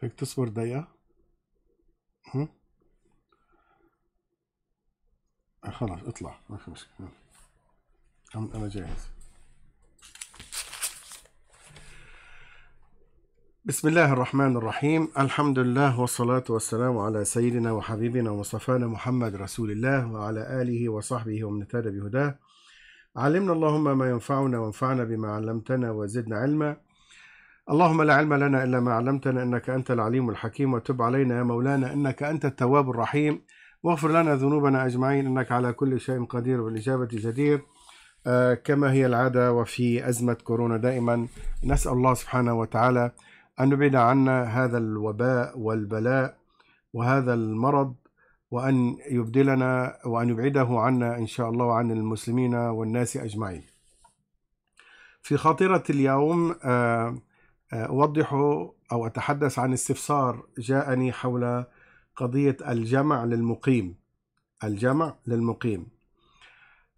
فيك تصبر دقيقة آه، خلاص اطلع ما في مشكلة أنا جاهز بسم الله الرحمن الرحيم الحمد لله والصلاة والسلام على سيدنا وحبيبنا ومصطفانا محمد رسول الله وعلى آله وصحبه ومن اهتدى بهداه علمنا اللهم ما ينفعنا وانفعنا بما علمتنا وزدنا علما اللهم لا علم لنا إلا ما علمتنا إنك أنت العليم الحكيم وتب علينا يا مولانا إنك أنت التواب الرحيم واغفر لنا ذنوبنا أجمعين إنك على كل شيء قدير بالإجابة جدير آه، كما هي العادة وفي أزمة كورونا دائما نسأل الله سبحانه وتعالى أن يبعد عنا هذا الوباء والبلاء وهذا المرض وأن يبدلنا وأن يبعده عنا إن شاء الله عن المسلمين والناس أجمعين في خاطرة اليوم آه آه، أوضح أو أتحدث عن استفسار جاءني حول قضية الجمع للمقيم الجمع للمقيم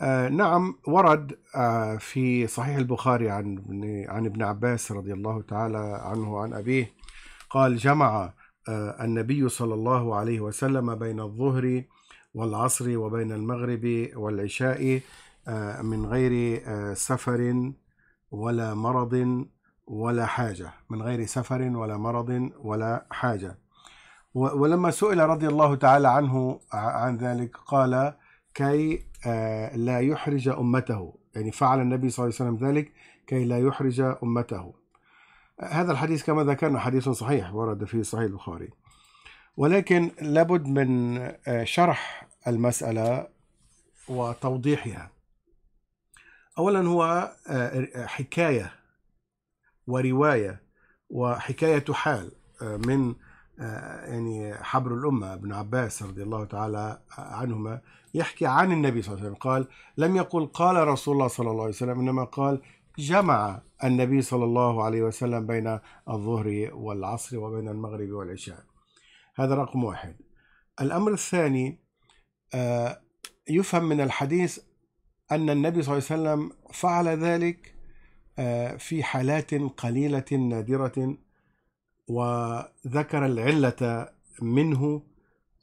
آه، نعم ورد آه، في صحيح البخاري عن ابن عن ابن عباس رضي الله تعالى عنه عن أبيه قال جمع النبي صلى الله عليه وسلم بين الظهر والعصر وبين المغرب والعشاء من غير سفر ولا مرض ولا حاجة من غير سفر ولا مرض ولا حاجة ولما سئل رضي الله تعالى عنه عن ذلك قال كي آه، لا يحرج أمته يعني فعل النبي صلى الله عليه وسلم ذلك كي لا يحرج أمته هذا الحديث كما ذكرنا حديث صحيح ورد في صحيح البخاري ولكن لابد من آه، شرح المسألة وتوضيحها أولا هو آه، حكاية ورواية وحكاية حال آه، من آه، يعني حبر الأمة ابن عباس رضي الله تعالى آه، عنهما يحكي عن النبي صلى الله عليه وسلم قال لم يقل قال رسول الله صلى الله عليه وسلم إنما قال جمع النبي صلى الله عليه وسلم بين الظهر والعصر وبين المغرب والعشاء هذا رقم واحد الأمر الثاني يفهم من الحديث أن النبي صلى الله عليه وسلم فعل ذلك في حالات قليلة نادرة وذكر العلة منه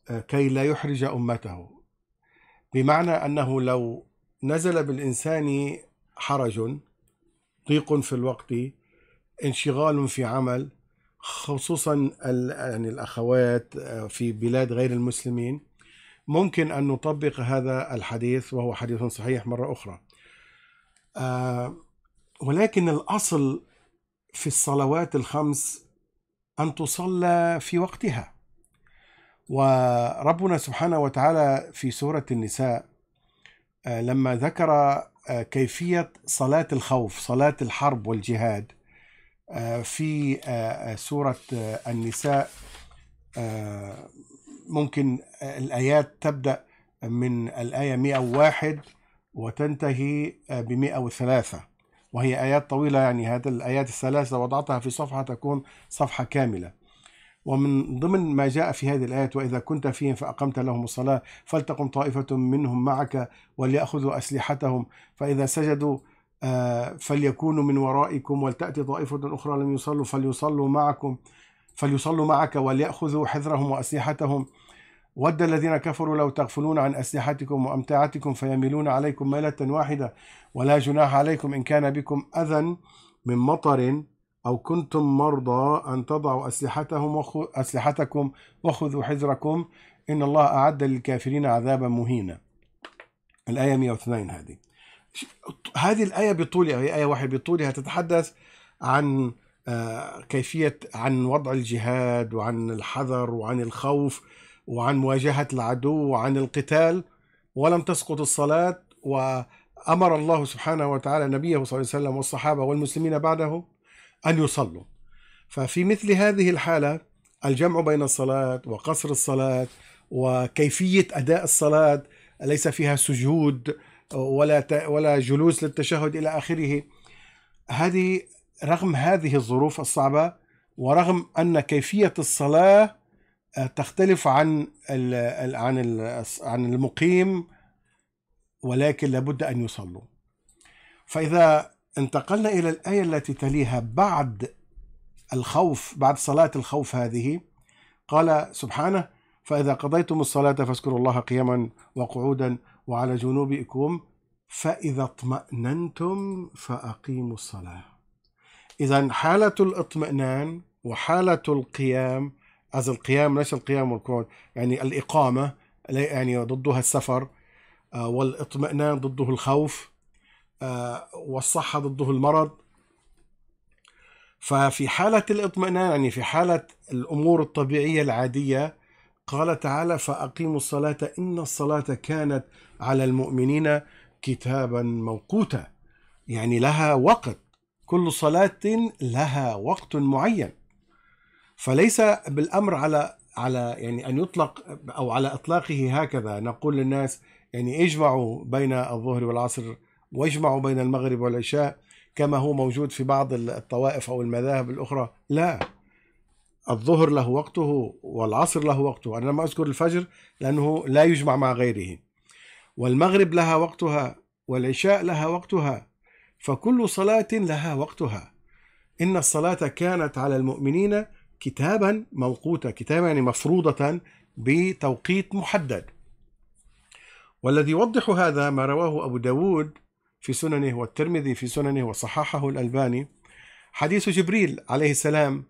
آه، كي لا يحرج أمته بمعنى أنه لو نزل بالإنسان حرج ضيق في الوقت انشغال في عمل خصوصا يعني الأخوات آه، في بلاد غير المسلمين ممكن أن نطبق هذا الحديث وهو حديث صحيح مرة أخرى آه ولكن الأصل في الصلوات الخمس أن تصلى في وقتها وربنا سبحانه وتعالى في سورة النساء آه، لما ذكر آه، كيفية صلاة الخوف صلاة الحرب والجهاد آه، في سورة النساء ممكن الآيات تبدأ من الآية 101 وتنتهي ب 103 وهي آيات طويلة يعني هذه الآيات الثلاثة لو وضعتها في صفحة تكون صفحة كاملة ومن ضمن ما جاء في هذه الآيات وإذا كنت فيهم فأقمت لهم الصلاة فلتقم طائفة منهم معك وليأخذوا أسلحتهم فإذا سجدوا آه، فليكونوا من ورائكم ولتأتي طائفة أخرى لم يصلوا فليصلوا معكم فليصلوا معك وليأخذوا حذرهم وأسلحتهم ود الذين كفروا لو تغفلون عن أسلحتكم وأمتعتكم فيميلون عليكم ميلة واحدة ولا جناح عليكم إن كان بكم أذى من مطر أو كنتم مرضى أن تضعوا أسلحتهم وخو أسلحتكم وخذوا حذركم إن الله أعد للكافرين عذابا مهينا الآية 102 هذه هذه الآية بطولها هي آية واحدة بطولها تتحدث عن آه، كيفية عن وضع الجهاد وعن الحذر وعن الخوف وعن مواجهة العدو وعن القتال ولم تسقط الصلاة وأمر الله سبحانه وتعالى نبيه صلى الله عليه وسلم والصحابة والمسلمين بعده أن يصلوا ففي مثل هذه الحالة الجمع بين الصلاة وقصر الصلاة وكيفية أداء الصلاة ليس فيها سجود ولا ولا جلوس للتشهد إلى آخره هذه رغم هذه الظروف الصعبة ورغم أن كيفية الصلاة تختلف عن عن عن المقيم ولكن لابد ان يصلوا فاذا انتقلنا الى الايه التي تليها بعد الخوف بعد صلاه الخوف هذه قال سبحانه فاذا قضيتم الصلاه فاذكروا الله قياما وقعودا وعلى جنوبكم فاذا اطماننتم فاقيموا الصلاه اذا حاله الاطمئنان وحاله القيام از القيام ليس القيام والكون يعني الاقامه يعني ضدها السفر آه، والاطمئنان ضده الخوف آه، والصحه ضده المرض ففي حاله الاطمئنان يعني في حاله الامور الطبيعيه العاديه قال تعالى فاقيموا الصلاه ان الصلاه كانت على المؤمنين كتابا موقوتا يعني لها وقت كل صلاه لها وقت معين فليس بالامر على على يعني ان يطلق او على اطلاقه هكذا نقول للناس يعني اجمعوا بين الظهر والعصر واجمعوا بين المغرب والعشاء كما هو موجود في بعض الطوائف او المذاهب الاخرى لا الظهر له وقته والعصر له وقته انا لم اذكر الفجر لانه لا يجمع مع غيره والمغرب لها وقتها والعشاء لها وقتها فكل صلاه لها وقتها ان الصلاه كانت على المؤمنين كتابا موقوتا كتابا يعني مفروضة بتوقيت محدد والذي يوضح هذا ما رواه أبو داود في سننه والترمذي في سننه وصححه الألباني حديث جبريل عليه السلام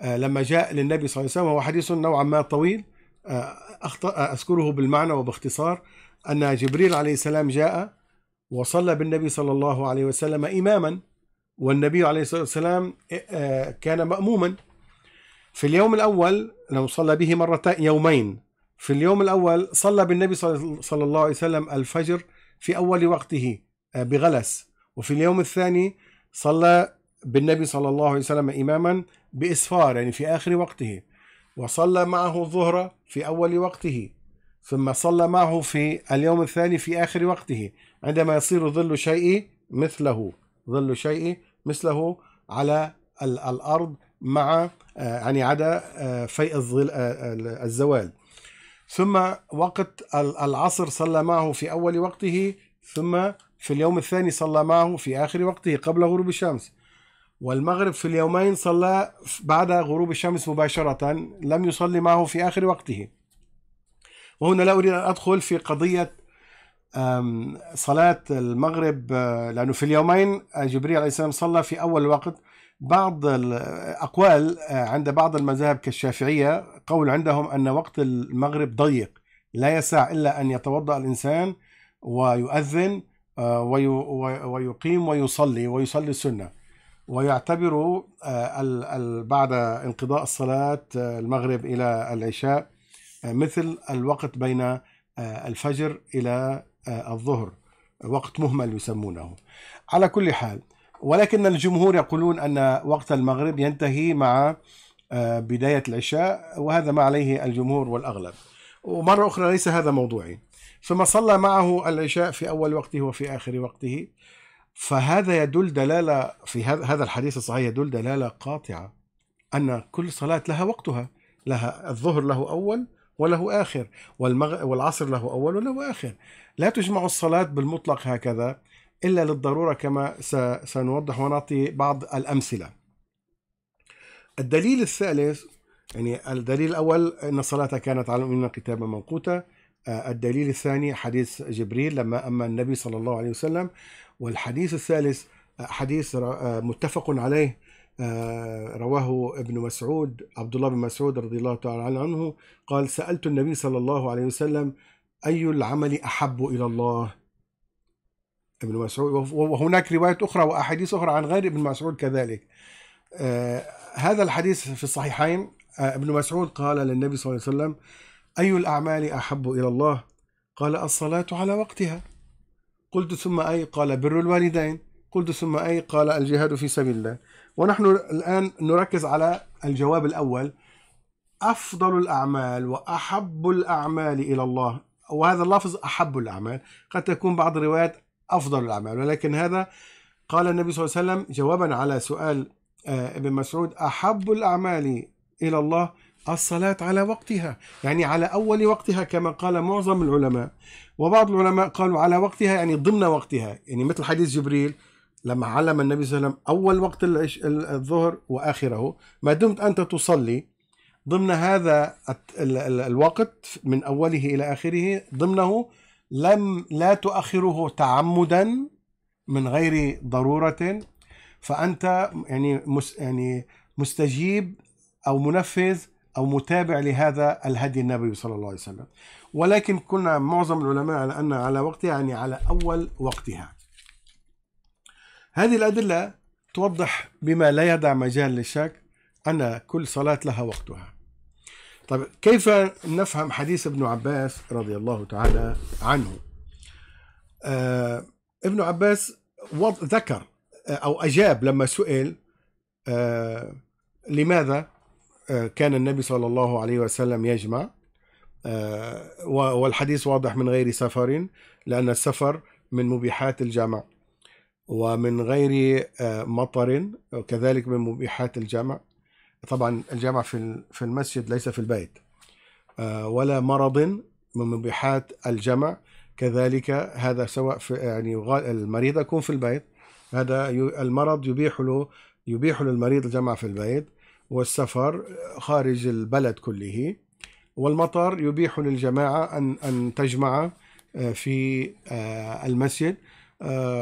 آه، لما جاء للنبي صلى الله عليه وسلم هو حديث نوعا ما طويل آه، آه، أذكره بالمعنى وباختصار أن جبريل عليه السلام جاء وصلى بالنبي صلى الله عليه وسلم إماما والنبي عليه الصلاة والسلام كان مأموما في اليوم الأول لو صلى به مرتين يومين في اليوم الأول صلى بالنبي صلى الله عليه وسلم الفجر في أول وقته آه، بغلس وفي اليوم الثاني صلى بالنبي صلى الله عليه وسلم إماما بإسفار يعني في آخر وقته وصلى معه الظهر في أول وقته ثم صلى معه في اليوم الثاني في آخر وقته عندما يصير ظل شيء مثله ظل شيء مثله على الأرض مع آه، يعني عدا آه، فيء الظل آه، الزوال ثم وقت العصر صلى معه في أول وقته ثم في اليوم الثاني صلى معه في آخر وقته قبل غروب الشمس والمغرب في اليومين صلى بعد غروب الشمس مباشرة لم يصلي معه في آخر وقته وهنا لا أريد أن أدخل في قضية صلاة المغرب لأنه في اليومين جبريل عليه السلام صلى في أول وقت بعض الأقوال آه، عند بعض المذاهب كالشافعية قول عندهم أن وقت المغرب ضيق لا يسع إلا أن يتوضأ الإنسان ويؤذن آه، ويقيم ويصلي ويصلي السنة ويعتبر آه، بعد انقضاء الصلاة المغرب إلى العشاء مثل الوقت بين الفجر إلى الظهر وقت مهمل يسمونه على كل حال ولكن الجمهور يقولون أن وقت المغرب ينتهي مع آه، بداية العشاء وهذا ما عليه الجمهور والأغلب ومرة أخرى ليس هذا موضوعي ثم صلى معه العشاء في أول وقته وفي آخر وقته فهذا يدل دلالة في هذا الحديث الصحيح يدل دلالة قاطعة أن كل صلاة لها وقتها لها الظهر له أول وله آخر والمغ... والعصر له أول وله آخر لا تجمع الصلاة بالمطلق هكذا إلا للضرورة كما سنوضح ونعطي بعض الأمثلة الدليل الثالث يعني الدليل الأول أن الصلاة كانت على المؤمنين كتابا موقوتا آه، الدليل الثاني حديث جبريل لما أما النبي صلى الله عليه وسلم والحديث الثالث آه، حديث آه، متفق عليه رواه ابن مسعود عبد الله بن مسعود رضي الله تعالى عنه قال سألت النبي صلى الله عليه وسلم أي العمل أحب إلى الله ابن مسعود وهناك روايات أخرى وأحاديث أخرى عن غير ابن مسعود كذلك آه، هذا الحديث في الصحيحين آه، ابن مسعود قال للنبي صلى الله عليه وسلم أي الأعمال أحب إلى الله قال الصلاة على وقتها قلت ثم أي قال بر الوالدين قلت ثم أي قال الجهاد في سبيل الله ونحن الآن نركز على الجواب الأول أفضل الأعمال وأحب الأعمال إلى الله وهذا اللفظ أحب الأعمال قد تكون بعض الروايات أفضل الأعمال ولكن هذا قال النبي صلى الله عليه وسلم جوابا على سؤال آه، ابن مسعود أحب الأعمال إلى الله الصلاة على وقتها يعني على أول وقتها كما قال معظم العلماء وبعض العلماء قالوا على وقتها يعني ضمن وقتها يعني مثل حديث جبريل لما علم النبي صلى الله عليه وسلم أول وقت الظهر وآخره ما دمت أنت تصلي ضمن هذا الوقت من أوله إلى آخره ضمنه لم لا تؤخره تعمدا من غير ضرورة فأنت يعني يعني مستجيب أو منفذ أو متابع لهذا الهدي النبي صلى الله عليه وسلم ولكن كنا معظم العلماء على أن على وقتها يعني على أول وقتها هذه الأدلة توضح بما لا يدع مجال للشك أن كل صلاة لها وقتها طيب كيف نفهم حديث ابن عباس رضي الله تعالى عنه آه ابن عباس ذكر آه، أو أجاب لما سئل آه لماذا آه، كان النبي صلى الله عليه وسلم يجمع آه والحديث واضح من غير سفر لأن السفر من مبيحات الجمع ومن غير آه، مطر وكذلك من مبيحات الجمع طبعا الجامع في في المسجد ليس في البيت آه، ولا مرض من مبيحات الجمع كذلك هذا سواء في يعني المريض يكون في البيت هذا المرض يبيح له يبيح للمريض الجمع في البيت والسفر خارج البلد كله والمطر يبيح للجماعة أن أن تجمع آه، في آه، المسجد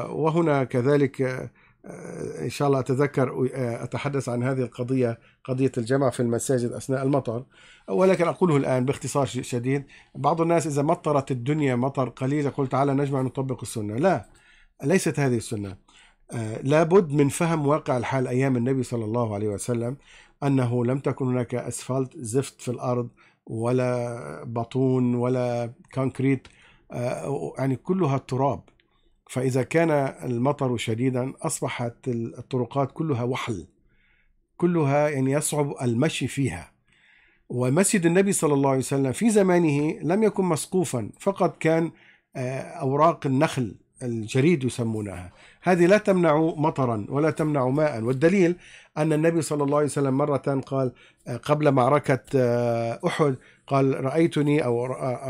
وهنا كذلك ان شاء الله اتذكر آه، اتحدث عن هذه القضيه قضيه الجمع في المساجد اثناء المطر ولكن اقوله الان باختصار شديد بعض الناس اذا مطرت الدنيا مطر قليل يقول تعالى نجمع نطبق السنه لا ليست هذه السنه آه، لابد من فهم واقع الحال ايام النبي صلى الله عليه وسلم انه لم تكن هناك اسفلت زفت في الارض ولا بطون ولا كونكريت آه، يعني كلها تراب فإذا كان المطر شديدا أصبحت الطرقات كلها وحل كلها يعني يصعب المشي فيها ومسجد النبي صلى الله عليه وسلم في زمانه لم يكن مسقوفا فقط كان آه، أوراق النخل الجريد يسمونها هذه لا تمنع مطرا ولا تمنع ماء والدليل أن النبي صلى الله عليه وسلم مرة قال آه، قبل معركة آه، أحد قال رأيتني أو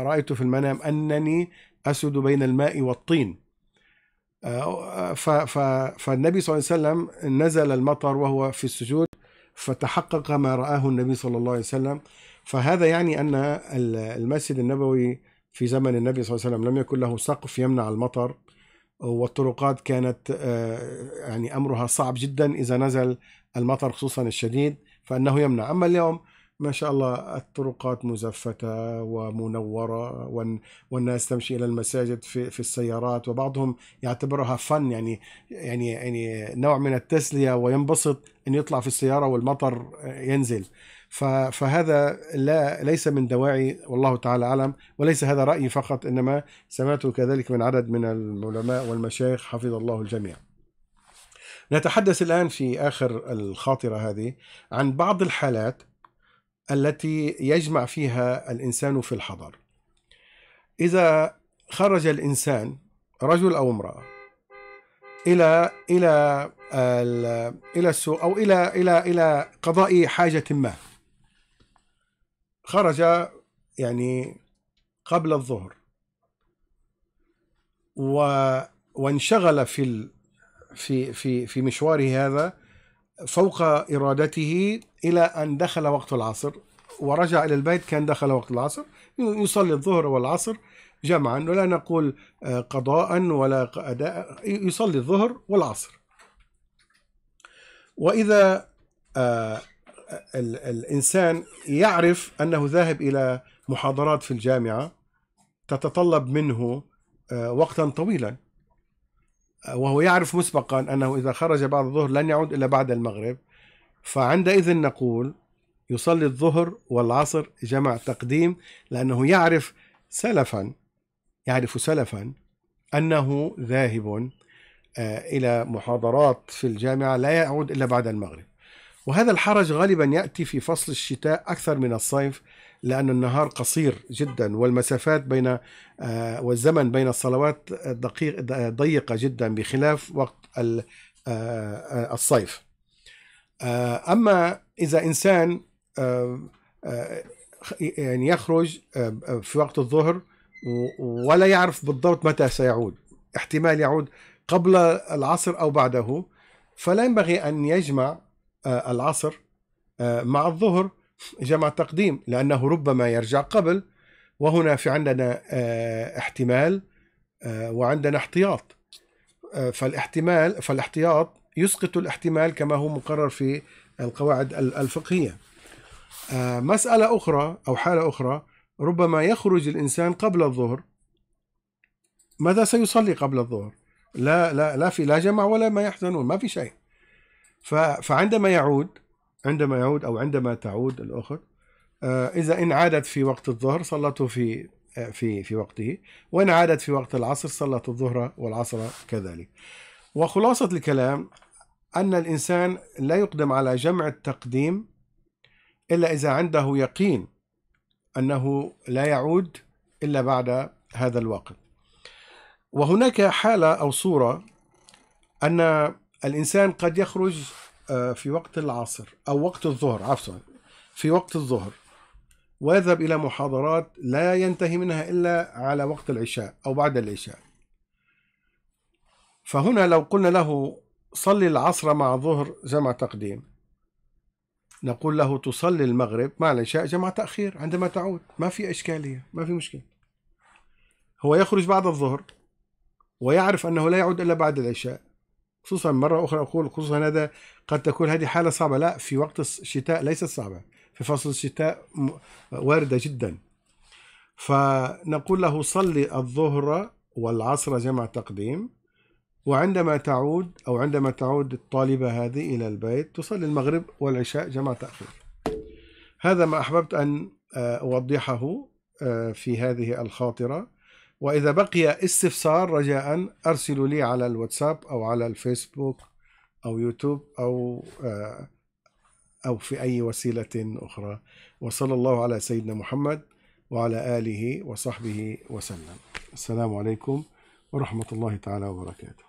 رأيت في المنام أنني أسد بين الماء والطين فالنبي صلى الله عليه وسلم نزل المطر وهو في السجود فتحقق ما رآه النبي صلى الله عليه وسلم فهذا يعني أن المسجد النبوي في زمن النبي صلى الله عليه وسلم لم يكن له سقف يمنع المطر والطرقات كانت آه، يعني أمرها صعب جدا إذا نزل المطر خصوصا الشديد فأنه يمنع أما اليوم ما شاء الله الطرقات مزفتة ومنورة والناس تمشي إلى المساجد في, في السيارات وبعضهم يعتبرها فن يعني يعني يعني نوع من التسلية وينبسط أن يطلع في السيارة والمطر ينزل فهذا لا ليس من دواعي والله تعالى أعلم وليس هذا رأيي فقط إنما سمعته كذلك من عدد من العلماء والمشايخ حفظ الله الجميع نتحدث الآن في آخر الخاطرة هذه عن بعض الحالات التي يجمع فيها الإنسان في الحضر إذا خرج الإنسان رجل أو امرأة إلى إلى إلى السوق أو إلى إلى إلى قضاء حاجة ما خرج يعني قبل الظهر و وانشغل في في في في مشواره هذا فوق إرادته إلى أن دخل وقت العصر ورجع إلى البيت كان دخل وقت العصر يصلي الظهر والعصر جمعا ولا نقول آه، قضاء ولا أداء يصلي الظهر والعصر وإذا آه، آه، الإنسان يعرف أنه ذاهب إلى محاضرات في الجامعة تتطلب منه وقتا طويلا وهو يعرف مسبقا أنه إذا خرج بعد الظهر لن يعود إلا بعد المغرب فعندئذ نقول يصلي الظهر والعصر جمع تقديم لأنه يعرف سلفا يعرف سلفا أنه ذاهب آه، إلى محاضرات في الجامعة لا يعود إلا بعد المغرب وهذا الحرج غالبا يأتي في فصل الشتاء أكثر من الصيف لأن النهار قصير جدا والمسافات بين آه، والزمن بين الصلوات دقيق ضيقة جدا بخلاف وقت آه، الصيف آه، أما إذا إنسان يعني يخرج في وقت الظهر ولا يعرف بالضبط متى سيعود احتمال يعود قبل العصر أو بعده فلا ينبغي أن يجمع العصر مع الظهر جمع تقديم لأنه ربما يرجع قبل وهنا في عندنا آه، احتمال آه، وعندنا احتياط آه، فالاحتمال فالاحتياط يسقط الاحتمال كما هو مقرر في القواعد الفقهية مسألة أخرى أو حالة أخرى ربما يخرج الإنسان قبل الظهر ماذا سيصلي قبل الظهر لا لا لا في لا جمع ولا ما يحزنون ما في شيء فعندما يعود عندما يعود أو عندما تعود الأخر آه، إذا إن عادت في وقت الظهر صلته في آه، في في وقته وإن عادت في وقت العصر صلت الظهر والعصر كذلك وخلاصة الكلام أن الإنسان لا يقدم على جمع التقديم إلا إذا عنده يقين أنه لا يعود إلا بعد هذا الوقت وهناك حالة أو صورة أن الإنسان قد يخرج آه، في وقت العصر أو وقت الظهر عفوا في وقت الظهر ويذهب إلى محاضرات لا ينتهي منها إلا على وقت العشاء أو بعد العشاء فهنا لو قلنا له صلي العصر مع ظهر جمع تقديم نقول له تصلي المغرب مع العشاء جمع تأخير عندما تعود ما في إشكالية ما في مشكلة هو يخرج بعد الظهر ويعرف أنه لا يعود إلا بعد العشاء خصوصا مرة أخرى أقول خصوصا هذا قد تكون هذه حالة صعبة لا في وقت الشتاء ليست صعبة في فصل الشتاء واردة جدا فنقول له صلي الظهر والعصر جمع تقديم وعندما تعود أو عندما تعود الطالبة هذه إلى البيت تصلي المغرب والعشاء جمع تأخير هذا ما أحببت أن آه، أوضحه آه، في هذه الخاطرة وإذا بقي استفسار رجاء أرسلوا لي على الواتساب أو على الفيسبوك أو يوتيوب أو آه، أو في أي وسيلة أخرى وصلى الله على سيدنا محمد وعلى آله وصحبه وسلم السلام عليكم ورحمة الله تعالى وبركاته